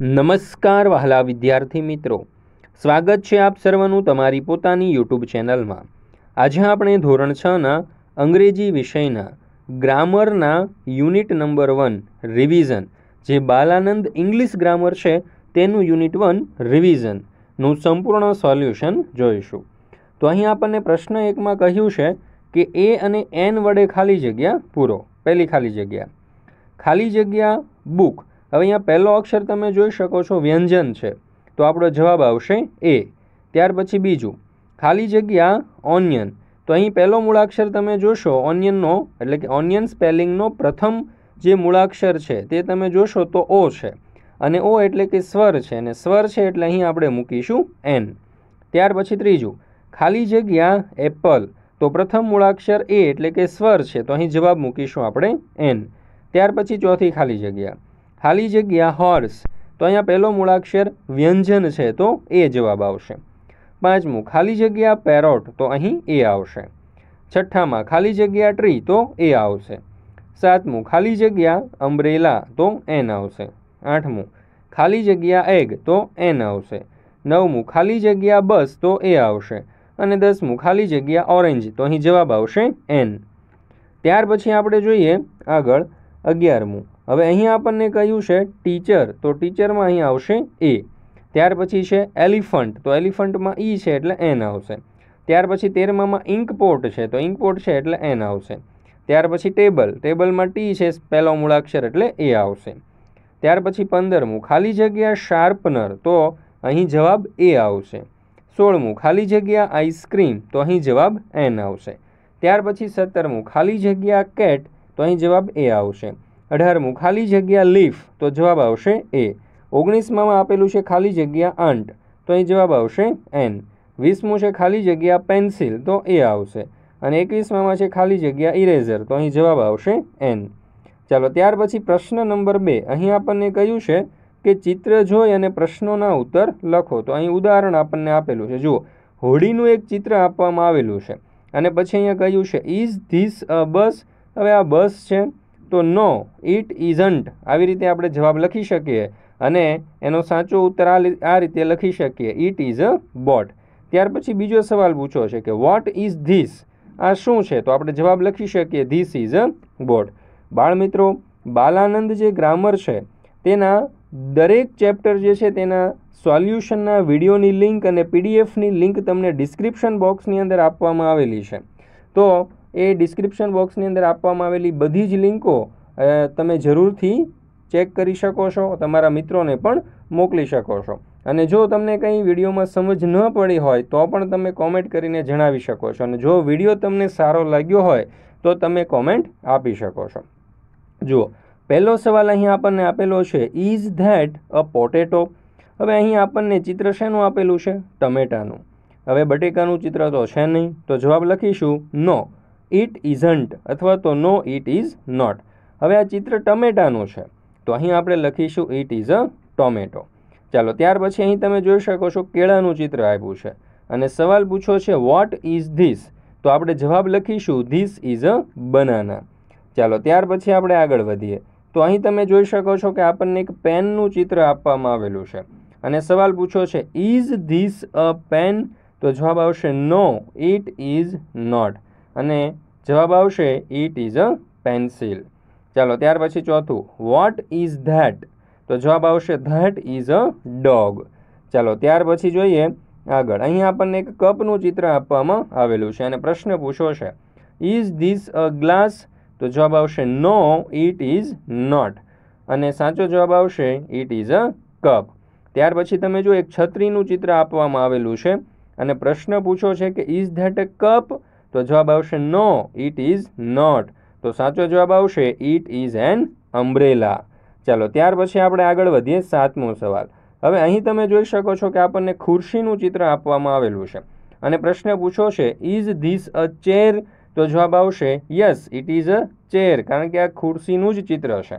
નમસ્કાર વહાલા વિદ્યાર્થી મિત્રો સ્વાગત છે આપ સર્વનું તમારી પોતાની યુટ્યુબ ચેનલમાં આજે આપણે ધોરણ છના અંગ્રેજી વિષયના ગ્રામરના યુનિટ નંબર વન રિવિઝન જે બાલાનંદ ઇંગ્લિશ ગ્રામર છે તેનું યુનિટ વન રિવિઝનનું સંપૂર્ણ સોલ્યુશન જોઈશું તો અહીં આપણને પ્રશ્ન એકમાં કહ્યું છે કે એ અને એન વડે ખાલી જગ્યા પૂરો પહેલી ખાલી જગ્યા ખાલી જગ્યા બુક હવે અહીંયા પહેલો અક્ષર તમે જોઈ શકો છો વ્યંજન છે તો આપણો જવાબ આવશે એ ત્યાર પછી બીજું ખાલી જગ્યા ઓનિયન તો અહીં પહેલો મૂળાક્ષર તમે જોશો ઓનિયનનો એટલે કે ઓનિયન સ્પેલિંગનો પ્રથમ જે મૂળાક્ષર છે તે તમે જોશો તો ઓ છે અને ઓ એટલે કે સ્વર છે અને સ્વર છે એટલે અહીં આપણે મૂકીશું એન ત્યાર પછી ત્રીજું ખાલી જગ્યા એપલ તો પ્રથમ મૂળાક્ષર એ એટલે કે સ્વર છે તો અહીં જવાબ મૂકીશું આપણે એન ત્યાર પછી ચોથી ખાલી જગ્યા ખાલી જગ્યા હોર્સ તો અહીંયા પહેલો મૂળાક્ષર વ્યંજન છે તો એ જવાબ આવશે પાંચમું ખાલી જગ્યા પેરોટ તો અહીં એ આવશે છઠ્ઠામાં ખાલી જગ્યા ટ્રી તો એ આવશે સાતમું ખાલી જગ્યા અમ્બ્રેલા તો એન આવશે આઠમું ખાલી જગ્યા એગ તો એન આવશે નવમું ખાલી જગ્યા બસ તો એ આવશે અને દસમું ખાલી જગ્યા ઓરેન્જ તો અહીં જવાબ આવશે એન ત્યાર પછી આપણે જોઈએ આગળ અગિયારમું હવે અહીં આપણને કહ્યું છે ટીચર તો ટીચરમાં અહીં આવશે એ ત્યાર પછી છે એલિફન્ટ તો એલિફન્ટમાં ઈ છે એટલે એન આવશે ત્યાર પછી તેરમામાં ઇન્કપોર્ટ છે તો ઇન્કપોર્ટ છે એટલે એન આવશે ત્યાર પછી ટેબલ ટેબલમાં ટી છે પહેલો મૂળાક્ષર એટલે એ આવશે ત્યાર પછી પંદરમું ખાલી જગ્યા શાર્પનર તો અહીં જવાબ એ આવશે સોળમું ખાલી જગ્યા આઈસ્ક્રીમ તો અહીં જવાબ એન આવશે ત્યાર પછી સત્તરમું ખાલી જગ્યા કેટ તો અહીં જવાબ એ આવશે અઢારમું ખાલી જગ્યા લીફ તો જવાબ આવશે એ ઓગણીસમાં આપેલું છે ખાલી જગ્યા આંટ તો અહીં જવાબ આવશે એન વીસમું છે ખાલી જગ્યા પેન્સિલ તો એ આવશે અને એકવીસમાં છે ખાલી જગ્યા ઇરેઝર તો અહીં જવાબ આવશે એન ચાલો ત્યાર પછી પ્રશ્ન નંબર બે અહીં આપણને કહ્યું છે કે ચિત્ર જોઈ અને પ્રશ્નોના ઉત્તર લખો તો અહીં ઉદાહરણ આપણને આપેલું છે જુઓ હોડીનું એક ચિત્ર આપવામાં આવેલું છે અને પછી અહીંયા કહ્યું છે ઇઝ ધીસ અ બસ હવે આ બસ છે તો નો ઇટ ઇઝન્ટ આવી રીતે આપણે જવાબ લખી શકીએ અને એનો સાચો ઉત્તર આ રીતે લખી શકીએ ઇટ ઇઝ અ બોટ ત્યાર પછી બીજો સવાલ પૂછ્યો છે કે વોટ ઇઝ ધીસ આ શું છે તો આપણે જવાબ લખી શકીએ ધીસ ઇઝ અ બોટ બાળમિત્રો બાલાનંદ જે ગ્રામર છે તેના દરેક ચેપ્ટર જે છે તેના સોલ્યુશનના વિડીયોની લિંક અને પીડીએફની લિંક તમને ડિસ્ક્રિપ્શન બોક્સની અંદર આપવામાં આવેલી છે તો એ ડિસ્ક્રિપ્શન બોક્સની અંદર આપવામાં આવેલી બધી જ લિંકો તમે જરૂરથી ચેક કરી શકો છો તમારા મિત્રોને પણ મોકલી શકો છો અને જો તમને કંઈ વિડીયોમાં સમજ ન પડી હોય તો પણ તમે કોમેન્ટ કરીને જણાવી શકો છો અને જો વિડીયો તમને સારો લાગ્યો હોય તો તમે કોમેન્ટ આપી શકો છો જુઓ પહેલો સવાલ અહીં આપણને આપેલો છે ઇઝ ધેટ અ પોટેટો હવે અહીં આપણને ચિત્ર શેનું આપેલું છે ટમેટાનું હવે બટેકાનું ચિત્ર તો છે નહીં તો જવાબ લખીશું નો ઇટ ઇઝન્ટ અથવા તો નો ઇટ ઇઝ નોટ હવે આ ચિત્ર ટમેટાનું છે તો અહીં આપણે લખીશું ઇટ ઇઝ અ ટોમેટો ચાલો ત્યાર પછી અહીં તમે જોઈ શકો છો કેળાનું ચિત્ર આપ્યું છે અને સવાલ પૂછો છે વોટ ઇઝ ધીસ તો આપણે જવાબ લખીશું ધીસ ઇઝ અ બનાના ચાલો ત્યાર પછી આપણે આગળ વધીએ તો અહીં તમે જોઈ શકો છો કે આપણને એક પેનનું ચિત્ર આપવામાં આવેલું છે અને સવાલ પૂછો છે ઇઝ ધીસ અ પેન તો જવાબ આવશે નો ઇટ ઇઝ નોટ અને જવાબ આવશે ઇટ ઇઝ અ પેન્સિલ ચાલો ત્યાર પછી ચોથું વોટ ઇઝ ધેટ તો જવાબ આવશે ધેટ ઇઝ અ ડોગ ચાલો ત્યાર પછી જોઈએ આગળ અહીંયા આપણને એક કપનું ચિત્ર આપવામાં આવેલું છે અને પ્રશ્ન પૂછો છે ઇઝ ધીસ અ ગ્લાસ તો જવાબ આવશે નો ઇટ ઇઝ નોટ અને સાચો જવાબ આવશે ઇટ ઇઝ અ કપ ત્યાર પછી તમે જો એક છત્રીનું ચિત્ર આપવામાં આવેલું છે અને પ્રશ્ન પૂછો છે કે ઇઝ ધેટ અ કપ તો જવાબ આવશે નો ઇટ ઇઝ નોટ તો સાચો જવાબ આવશે ઇટ ઇઝ એન અમ્બ્રેલા ચાલો ત્યાર પછી આપણે આગળ વધીએ સાતમો સવાલ હવે અહીં તમે જોઈ શકો છો કે આપણને ખુરશીનું ચિત્ર આપવામાં આવેલું છે અને પ્રશ્ન પૂછો છે ઇઝ ધીસ અ ચેર તો જવાબ આવશે yes it is a chair કારણ કે આ ખુરશીનું જ ચિત્ર છે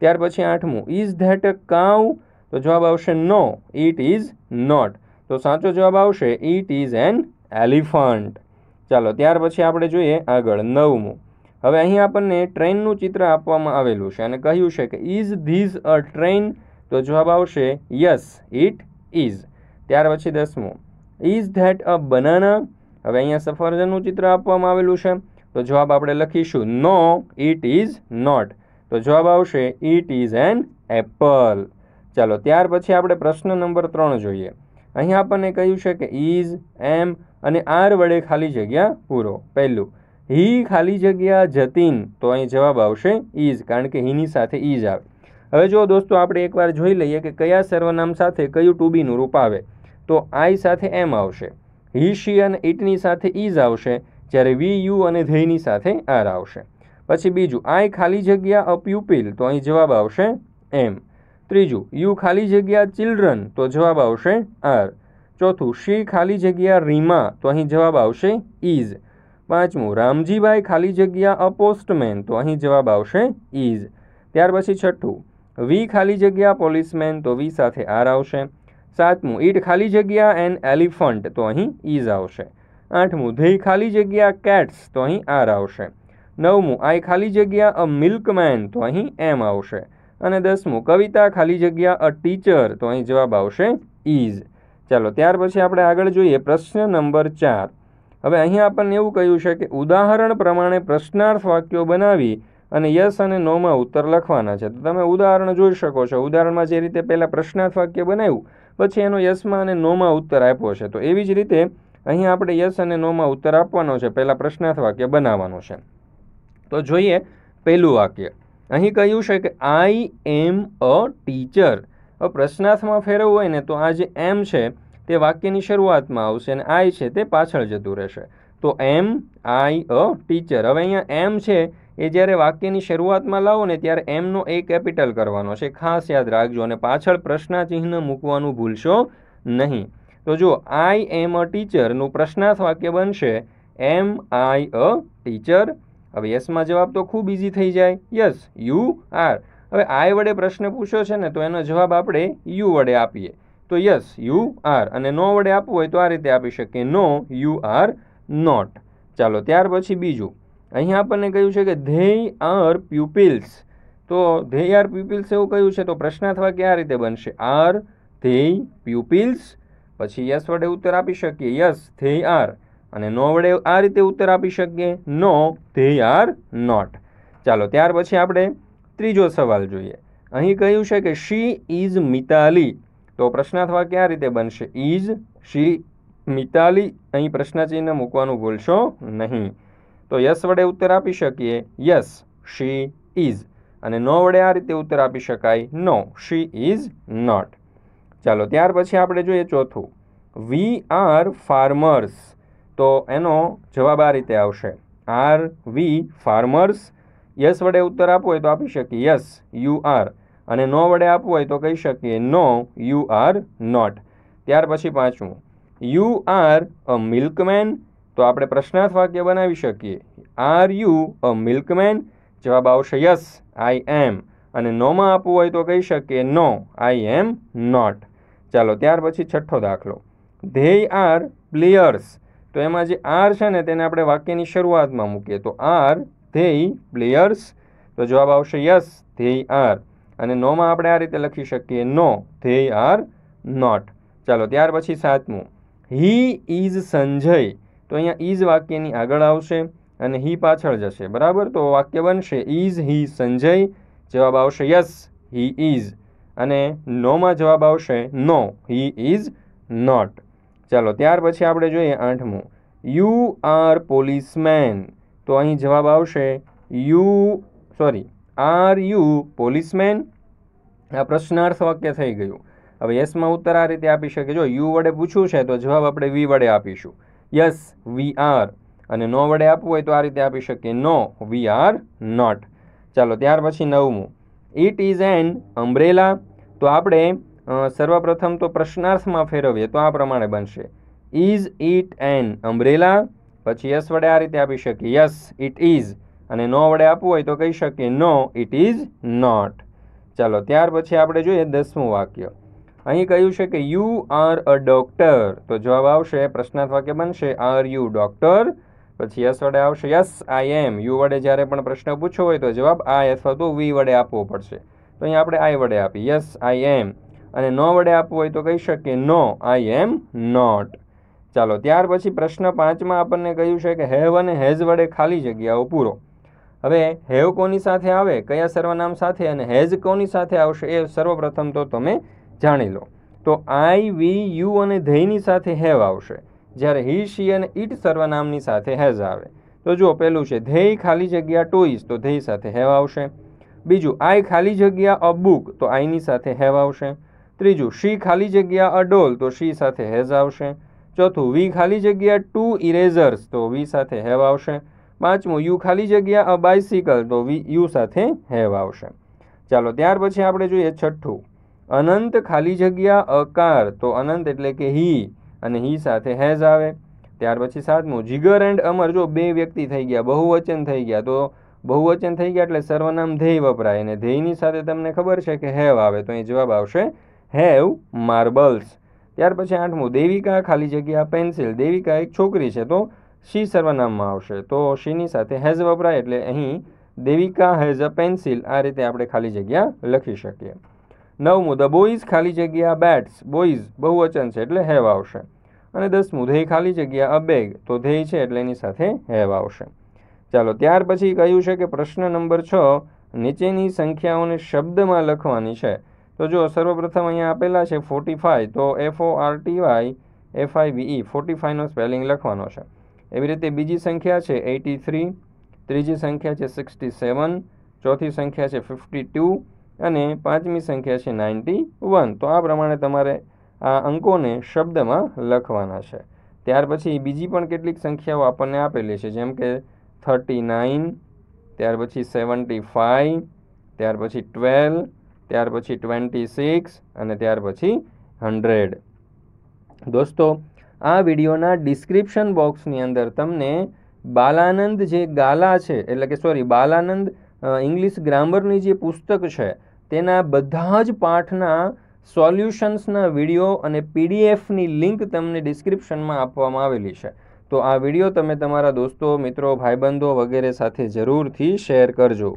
ત્યાર પછી આઠમું ઇઝ ધેટ અ કાઉ તો જવાબ આવશે નો ઇટ ઇઝ નોટ તો સાચો જવાબ આવશે ઇટ ઇઝ એન એલિફન્ટ ચાલો ત્યાર પછી આપણે જોઈએ આગળ નવમું હવે અહીં આપણને ટ્રેનનું ચિત્ર આપવામાં આવેલું છે અને કહ્યું છે કે ઇઝ ધીઝ અ ટ્રેન તો જવાબ આવશે યસ ઇટ ઇઝ ત્યાર પછી દસમું ઇઝ ધેટ અ બનાના હવે અહીંયા સફરજનનું ચિત્ર આપવામાં આવેલું છે તો જવાબ આપણે લખીશું નો ઇટ ઇઝ નોટ તો જવાબ આવશે ઇટ ઇઝ એન એપલ ચાલો ત્યાર પછી આપણે પ્રશ્ન નંબર ત્રણ જોઈએ અહીં આપણને કહ્યું છે કે ઇઝ એમ અને આર વડે ખાલી જગ્યા પૂરો પહેલું હી ખાલી જગ્યા જતીન તો અહીં જવાબ આવશે ઇઝ કારણ કે હીની સાથે ઇઝ આવે હવે જો દોસ્તો આપણે એકવાર જોઈ લઈએ કે કયા સર્વનામ સાથે કયું ટુ બીનું રૂપ આવે તો આઈ સાથે એમ આવશે હી શી અને ઇટની સાથે ઇઝ આવશે જ્યારે વી યુ અને ધેયની સાથે આર આવશે પછી બીજું આઈ ખાલી જગ્યા અપ યુ તો અહીં જવાબ આવશે એમ ત્રીજું યુ ખાલી જગ્યા ચિલ્ડ્રન તો જવાબ આવશે આર ચોથું શી ખાલી જગ્યા રીમા તો અહીં જવાબ આવશે ઇઝ પાંચમું રામજીભાઈ ખાલી જગ્યા અ પોસ્ટમેન તો અહીં જવાબ આવશે ઇઝ ત્યાર પછી છઠ્ઠું વી ખાલી જગ્યા પોલીસમેન તો વી સાથે આર આવશે સાતમું ઈટ ખાલી જગ્યા એન એલિફન્ટ તો અહીં ઇઝ આવશે આઠમું ધેય ખાલી જગ્યા કેટ્સ તો અહીં આર આવશે નવમું આઈ ખાલી જગ્યા અ મિલ્કમેન તો અહીં એમ આવશે અને દસમું કવિતા ખાલી જગ્યા અ ટીચર તો અહીં જવાબ આવશે ઇઝ ચાલો ત્યાર પછી આપણે આગળ જોઈએ પ્રશ્ન નંબર ચાર હવે અહીંયા આપણને એવું કહ્યું છે કે ઉદાહરણ પ્રમાણે પ્રશ્નાર્થ વાક્યો બનાવી અને યસ અને નોમાં ઉત્તર લખવાના છે તો તમે ઉદાહરણ જોઈ શકો છો ઉદાહરણમાં જે રીતે પહેલાં પ્રશ્નાર્થ વાક્ય બનાવ્યું પછી એનો યસમાં અને નોમાં ઉત્તર આપ્યો છે તો એવી જ રીતે અહીં આપણે યસ અને નોમાં ઉત્તર આપવાનો છે પહેલાં પ્રશ્નાર્થ વાક્ય બનાવવાનું છે તો જોઈએ પહેલું વાક્ય અહીં કહ્યું છે કે આઈ એમ અ ટીચર હવે પ્રશ્નાર્થમાં ફેરવવું હોય ને તો આ જે એમ છે તે વાક્યની શરૂઆતમાં આવશે અને આઈ છે તે પાછળ જતું રહેશે તો એમ આઈ અ ટીચર હવે અહીંયા એમ છે એ જ્યારે વાક્યની શરૂઆતમાં લાવો ને ત્યારે એમનો એ કેપિટલ કરવાનો છે ખાસ યાદ રાખજો અને પાછળ પ્રશ્નાચિહ્ન મૂકવાનું ભૂલશો નહીં તો જો આઈ એમ અ ટીચરનું પ્રશ્નાર્થ વાક્ય બનશે એમ આઈ અ ટીચર હવે યસમાં જવાબ તો ખૂબ ઇઝી થઈ જાય યસ યુ આર હવે આય વડે પ્રશ્ન પૂછ્યો છે ને તો એનો જવાબ આપણે યુ વડે આપીએ તો યસ યુ આર અને નો વડે આપવું હોય તો આ રીતે આપી શકીએ નો યુ આર નોટ ચાલો ત્યાર પછી બીજું અહીંયા આપણને કહ્યું છે કે ધેય આર પ્યુપિલ્સ તો ધેય આર પ્યુપિલ્સ એવું કહ્યું છે તો પ્રશ્ન અથવા કે આ રીતે બનશે આર ધેય પ્યુપિલ્સ પછી યસ વડે ઉત્તર આપી શકીએ યસ ધેય આર અને નો વડે આ રીતે ઉત્તર આપી શકીએ નો ધે આર નોટ ચાલો ત્યાર પછી આપણે ત્રીજો સવાલ જોઈએ અહીં કહ્યું છે કે શી ઇઝ મિતાલી તો પ્રશ્ન અથવા કયા રીતે બનશે ઇઝ શી મિતાલી અહીં પ્રશ્નચિહ્ન મૂકવાનું ભૂલશો નહીં તો યસ વડે ઉત્તર આપી શકીએ યસ શી ઇઝ અને નો વડે આ રીતે ઉત્તર આપી શકાય નો શી ઇઝ નોટ ચાલો ત્યાર પછી આપણે જોઈએ ચોથું વી આર ફાર્મર્સ તો એનો જવાબ આ રીતે આવશે આર વી ફાર્મર્સ યસ વડે ઉત્તર આપવો હોય તો આપી શકીએ યસ યુ આર અને નો વડે આપવું હોય તો કહી શકીએ નો યુ આર નોટ ત્યાર પછી પાંચમું યુ આર અ મિલ્કમેન તો આપણે પ્રશ્નાર્થ વાક્ય બનાવી શકીએ આર યુ અ મિલ્કમેન જવાબ આવશે યસ આઈ એમ અને નોમાં આપવું હોય તો કહી શકીએ નો આઈ એમ નોટ ચાલો ત્યાર પછી છઠ્ઠો દાખલો ધે આર પ્લેયર્સ તો એમાં જે આર છે ને તેને આપણે વાક્યની શરૂઆતમાં મૂકીએ તો આર ધેય પ્લેયર્સ તો જવાબ આવશે યસ ધેય આર અને નોમાં આપણે આ રીતે લખી શકીએ નો ધેય આર નોટ ચાલો ત્યાર પછી સાતમું હી ઇઝ સંજય તો અહીંયા ઇઝ વાક્યની આગળ આવશે અને હી પાછળ જશે બરાબર તો વાક્ય બનશે ઇઝ હી સંજય જવાબ આવશે યસ હી ઇઝ અને નોમાં જવાબ આવશે નો હી ઇઝ નોટ ચાલો ત્યાર પછી આપણે જોઈએ આઠમું યુ આર પોલીસમેન તો અહીં જવાબ આવશે you sorry are you policeman આ પ્રશ્નાર્થ વાક્ય થઈ ગયું હવે યસમાં ઉત્તર આ રીતે આપી શકે જો યુ વડે પૂછવું છે તો જવાબ આપણે વી વડે આપીશું યસ વી આર અને નો વડે આપવું હોય તો આ રીતે આપી શકીએ નો વી આર નોટ ચાલો ત્યાર પછી નવમું ઇટ ઇઝ એન અમ્બ્રેલા તો આપણે સર્વપ્રથમ તો પ્રશ્નાર્થમાં ફેરવીએ તો આ પ્રમાણે બનશે ઇઝ ઇટ એન અમ્બ્રેલા પછી યસ વડે આ રીતે આપી શકીએ યસ ઇટ ઇઝ અને નો વડે આપવું હોય તો કહી શકીએ નો ઇટ ઇઝ નોટ ચાલો ત્યાર પછી આપણે જોઈએ દસમું વાક્ય અહીં કહ્યું છે કે યુ આર અ ડોક્ટર તો જવાબ આવશે પ્રશ્નાર્થ વાક્ય બનશે આર યુ ડોક્ટર પછી યસ વડે આવશે યસ આઈ એમ યુ વડે જ્યારે પણ પ્રશ્ન પૂછવો હોય તો જવાબ આઈ અથવા તો વી વડે આપવો પડશે તો અહીં આપણે આઈ વડે આપી યસ આઈ એમ અને નો વડે આપવું હોય તો કહી શકીએ નો આઈ એમ નોટ ચાલો ત્યાર પછી પ્રશ્ન પાંચમાં આપણને કહ્યું છે કે હેવ અને હેઝ વડે ખાલી જગ્યાઓ પૂરો હવે હેવ કોની સાથે આવે કયા સર્વનામ સાથે અને હેઝ કોની સાથે આવશે એ સર્વપ્રથમ તો તમે જાણી લો તો આઈ વી યુ અને ધેયની સાથે હેવ આવશે જ્યારે હી શી અને ઈટ સર્વનામની સાથે હેઝ આવે તો જુઓ પહેલું છે ધેય ખાલી જગ્યા ટોઈસ તો ધેય સાથે હેવ આવશે બીજું આઈ ખાલી જગ્યા અ બુક તો આઈની સાથે હેવ આવશે ત્રીજું શી ખાલી જગ્યા અડોલ તો શી સાથે હેઝ આવશે ચોથું વી ખાલી જગ્યા ટુ ઇરેઝર્સ તો વી સાથે હેવ આવશે પાંચમું યુ ખાલી જગ્યા અ બાઇસિકલ તો વી યુ સાથે હેવ આવશે ચાલો ત્યાર પછી આપણે જોઈએ છઠ્ઠું અનંત ખાલી જગ્યા અકાર તો અનંત એટલે કે હી અને હી સાથે હેઝ આવે ત્યાર પછી સાતમું જીગર એન્ડ અમર જો બે વ્યક્તિ થઈ ગયા બહુવચન થઈ ગયા તો બહુવચન થઈ ગયા એટલે સર્વનામ ધ્યેય વપરાય અને ધ્યેયની સાથે તમને ખબર છે કે હેવ આવે તો અહીં જવાબ આવશે હેવ માર્બલ્સ ત્યાર પછી આઠમું દેવિકા ખાલી જગ્યા પેન્સિલ દેવિકા એક છોકરી છે તો શી સર્વનામમાં આવશે તો શીની સાથે હેઝ વપરાય એટલે અહીં દેવિકા હેઝ અ પેન્સિલ આ રીતે આપણે ખાલી જગ્યા લખી શકીએ નવમું ધ બોઇઝ ખાલી જગ્યા બેટ્સ બોઇઝ બહુવચન છે એટલે હેવ આવશે અને દસમું ધેય ખાલી જગ્યા અ બેગ તો ધેય છે એટલે એની સાથે હેવ આવશે ચાલો ત્યાર પછી કહ્યું છે કે પ્રશ્ન નંબર છ નીચેની સંખ્યાઓને શબ્દમાં લખવાની છે તો જો સર્વપ્રથમ અહીંયા આપેલા છે ફોર્ટી ફાઇવ તો F O R T Y F I V E forty ફાઇવનો સ્પેલિંગ લખવાનો છે એવી રીતે બીજી સંખ્યા છે એટી થ્રી ત્રીજી સંખ્યા છે સિક્સટી સેવન ચોથી સંખ્યા છે ફિફ્ટી ટુ અને પાંચમી સંખ્યા છે નાઇન્ટી વન તો આ પ્રમાણે તમારે આ અંકોને શબ્દમાં લખવાના છે ત્યાર પછી બીજી પણ કેટલીક સંખ્યાઓ આપણને આપેલી છે જેમ કે થર્ટી નાઇન ત્યાર પછી સેવન્ટી ફાઇવ ત્યાર પછી ટ્વેલ્વ ત્યાર પછી ટ્વેન્ટી સિક્સ અને ત્યાર પછી હંડ્રેડ દોસ્તો આ વિડીયોના ડિસ્ક્રિપ્શન બોક્સની અંદર તમને બાલાનંદ જે ગાલા છે એટલે કે સોરી બાલાનંદ ઇંગ્લિશ ગ્રામરની જે પુસ્તક છે તેના બધા જ પાઠના સોલ્યુશન્સના વિડીયો અને પીડીએફની લિંક તમને ડિસ્ક્રિપ્શનમાં આપવામાં આવેલી છે તો આ વિડીયો તમે તમારા દોસ્તો મિત્રો ભાઈબંધો વગેરે સાથે જરૂરથી શેર કરજો